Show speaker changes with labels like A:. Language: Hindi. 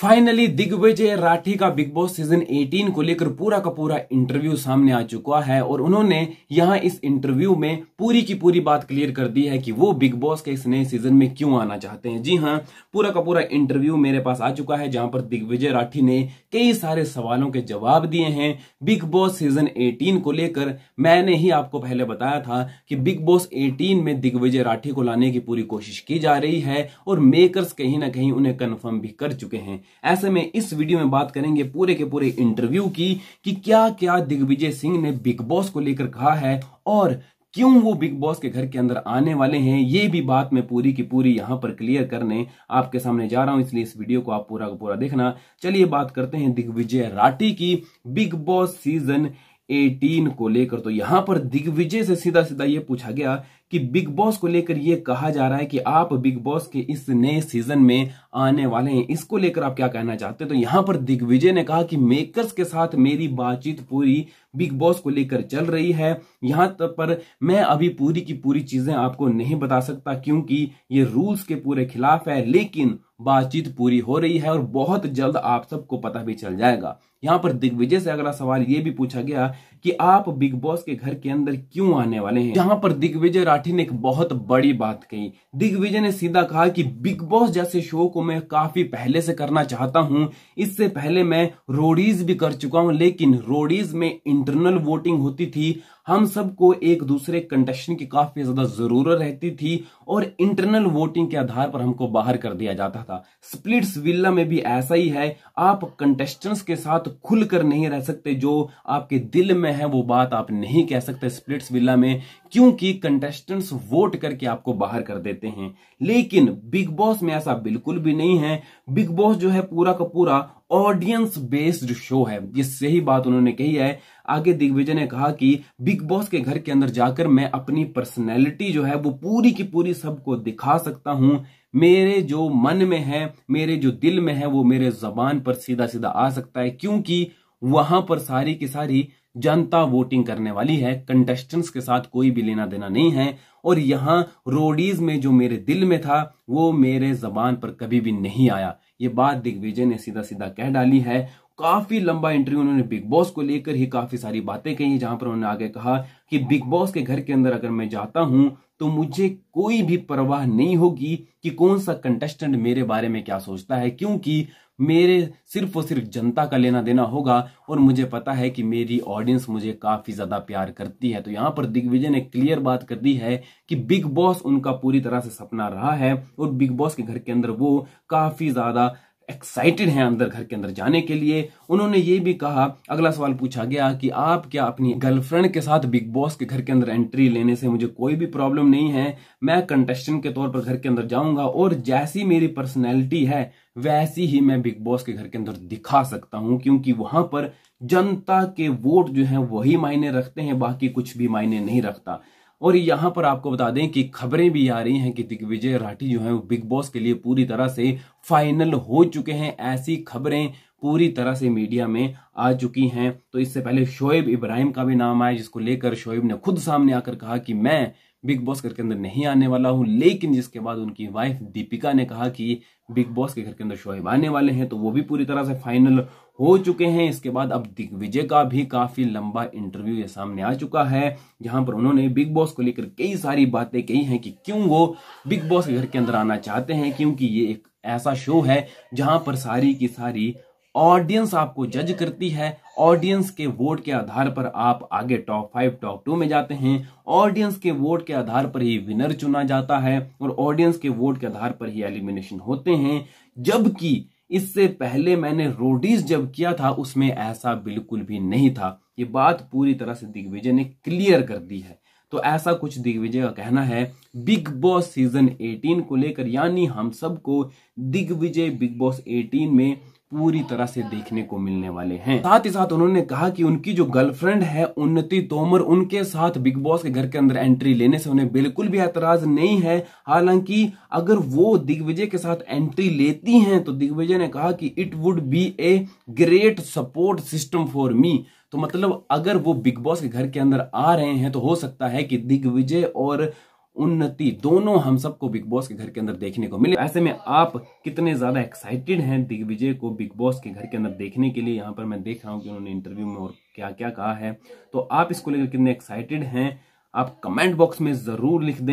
A: फाइनली दिग्विजय राठी का बिग बॉस सीजन 18 को लेकर पूरा का पूरा इंटरव्यू सामने आ चुका है और उन्होंने यहां इस इंटरव्यू में पूरी की पूरी बात क्लियर कर दी है कि वो बिग बॉस के इस नए सीजन में क्यों आना चाहते हैं जी हां पूरा का पूरा इंटरव्यू मेरे पास आ चुका है जहां पर दिग्विजय राठी ने कई सारे सवालों के जवाब दिए हैं बिग बॉस सीजन एटीन को लेकर मैंने ही आपको पहले बताया था कि बिग बॉस एटीन में दिग्विजय राठी को लाने की पूरी कोशिश की जा रही है और मेकर कहीं ना कहीं उन्हें कन्फर्म भी कर चुके हैं ऐसे में इस वीडियो में बात करेंगे पूरे के पूरे इंटरव्यू की कि क्या क्या दिग्विजय सिंह ने बिग बॉस को लेकर कहा है और क्यों वो बिग बॉस के घर के अंदर आने वाले हैं ये भी बात मैं पूरी की पूरी यहां पर क्लियर करने आपके सामने जा रहा हूं इसलिए इस वीडियो को आप पूरा का पूरा देखना चलिए बात करते हैं दिग्विजय राठी की बिग बॉस सीजन 18 को लेकर तो यहां पर दिग्विजय से सीधा सीधा ये पूछा गया कि बिग बॉस को लेकर यह कहा जा रहा है कि आप बिग बॉस के इस नए सीजन में आने वाले हैं इसको लेकर आप क्या कहना चाहते हैं तो यहां पर दिग्विजय ने कहा कि मेकर्स के साथ मेरी बातचीत पूरी बिग बॉस को लेकर चल रही है यहां तक पर मैं अभी पूरी की पूरी चीजें आपको नहीं बता सकता क्योंकि ये रूल्स के पूरे खिलाफ है लेकिन बातचीत पूरी हो रही है और बहुत जल्द आप सबको पता भी चल जाएगा यहाँ पर दिग्विजय से अगला सवाल ये भी पूछा गया कि आप बिग बॉस के घर के अंदर क्यों आने वाले हैं यहाँ पर दिग्विजय राठी ने एक बहुत बड़ी बात कही दिग्विजय ने सीधा कहा कि बिग बॉस जैसे शो को मैं काफी पहले से करना चाहता हूँ इससे पहले मैं रोडीज भी कर चुका हूँ लेकिन रोडीज में इंटरनल वोटिंग होती थी हम सबको एक दूसरे कंटेस्टेंट की काफी ज्यादा जरूरत रहती थी और इंटरनल वोटिंग के आधार पर हमको बाहर कर दिया जाता था स्प्लिट्स विल्ला में भी ऐसा ही है आप कंटेस्टेंट्स के साथ खुलकर नहीं रह सकते जो आपके दिल में है वो बात आप नहीं कह सकते स्प्लिट्स विल्ला में क्योंकि कंटेस्टेंट्स वोट करके आपको बाहर कर देते हैं लेकिन बिग बॉस में ऐसा बिल्कुल भी नहीं है बिग बॉस जो है पूरा का पूरा ऑडियंस बेस्ड शो है ये सही बात उन्होंने कही है आगे दिग्विजय ने कहा कि बिग बॉस के घर के अंदर जाकर मैं अपनी पर्सनैलिटी जो है वो पूरी की पूरी सबको दिखा सकता हूं मेरे जो मन में है मेरे जो दिल में है वो मेरे जबान पर सीधा सीधा आ सकता है क्योंकि वहां पर सारी की सारी जनता वोटिंग करने वाली है कंटेस्टेंट्स के साथ कोई भी लेना देना नहीं है और यहाँ रोडीज में जो मेरे दिल में था वो मेरे जबान पर कभी भी नहीं आया ये बात दिग्विजय ने सीधा सीधा कह डाली है काफी लंबा इंटरव्यू उन्होंने बिग बॉस को लेकर ही काफी सारी बातें कही जहां पर उन्होंने आगे कहा कि बिग बॉस के घर के अंदर अगर मैं जाता हूं तो मुझे कोई भी परवाह नहीं होगी कि कौन सा कंटेस्टेंट मेरे बारे में क्या सोचता है क्योंकि मेरे सिर्फ और सिर्फ जनता का लेना देना होगा और मुझे पता है कि मेरी ऑडियंस मुझे काफी ज्यादा प्यार करती है तो यहां पर दिग्विजय ने क्लियर बात कर दी है कि बिग बॉस उनका पूरी तरह से सपना रहा है और बिग बॉस के घर के अंदर वो काफी ज्यादा एक्साइटेड हैं अंदर घर के अंदर जाने के लिए उन्होंने ये भी कहा अगला सवाल पूछा गया कि आप क्या अपनी गर्लफ्रेंड के साथ बिग बॉस के घर के अंदर एंट्री लेने से मुझे कोई भी प्रॉब्लम नहीं है मैं कंटेस्टेंट के तौर पर घर के अंदर जाऊंगा और जैसी मेरी पर्सनैलिटी है वैसी ही मैं बिग बॉस के घर के अंदर दिखा सकता हूं क्योंकि वहां पर जनता के वोट जो है वही मायने रखते हैं बाकी कुछ भी मायने नहीं रखता और यहां पर आपको बता दें कि खबरें भी आ रही हैं कि दिग्विजय राठी जो है वो बिग बॉस के लिए पूरी तरह से फाइनल हो चुके हैं ऐसी खबरें पूरी तरह से मीडिया में आ चुकी हैं तो इससे पहले शोएब इब्राहिम का भी नाम आया जिसको लेकर शोएब ने खुद सामने आकर कहा कि मैं बिग बॉस घर के अंदर नहीं आने वाला हूं लेकिन जिसके बाद उनकी वाइफ दीपिका ने कहा कि बिग बॉस के घर के अंदर शोएब आने वाले हैं तो वो भी पूरी तरह से फाइनल हो चुके हैं इसके बाद अब दिग्विजय का भी काफी लंबा इंटरव्यू ये सामने आ चुका है जहां पर उन्होंने बिग बॉस को लेकर कई सारी बातें कही हैं कि क्यों वो बिग बॉस के घर के अंदर आना चाहते हैं क्योंकि ये एक ऐसा शो है जहां पर सारी की सारी ऑडियंस आपको जज करती है ऑडियंस के वोट के आधार पर आप आगे टॉप फाइव टॉप टू में जाते हैं ऑडियंस के वोट के आधार पर ही विनर चुना जाता है और ऑडियंस के वोट के आधार पर ही एलिमिनेशन होते हैं जबकि इससे पहले मैंने रोडीज जब किया था उसमें ऐसा बिल्कुल भी नहीं था ये बात पूरी तरह से दिग्विजय ने क्लियर कर दी है तो ऐसा कुछ दिग्विजय का कहना है बिग बॉस सीजन 18 को लेकर यानी हम सबको दिग्विजय बिग बॉस 18 में पूरी तरह से देखने को मिलने वाले हैं साथ ही साथ उन्होंने कहा कि उनकी जो गर्लफ्रेंड है उन्नति तोमर उनके साथ बिग बॉस के घर के अंदर एंट्री लेने से उन्हें बिल्कुल भी एतराज नहीं है हालांकि अगर वो दिग्विजय के साथ एंट्री लेती हैं तो दिग्विजय ने कहा कि it would be a great support system for me तो मतलब अगर वो बिग बॉस के घर के अंदर आ रहे हैं तो हो सकता है कि दिग्विजय और उन्नति दोनों हम सबको बिग बॉस के घर के अंदर देखने को मिले ऐसे में आप कितने ज्यादा एक्साइटेड हैं दिग्विजय को बिग बॉस के घर के अंदर देखने के लिए यहाँ पर मैं देख रहा हूँ कि उन्होंने इंटरव्यू में और क्या क्या कहा है तो आप इसको लेकर कितने एक्साइटेड हैं आप कमेंट बॉक्स में जरूर लिख दें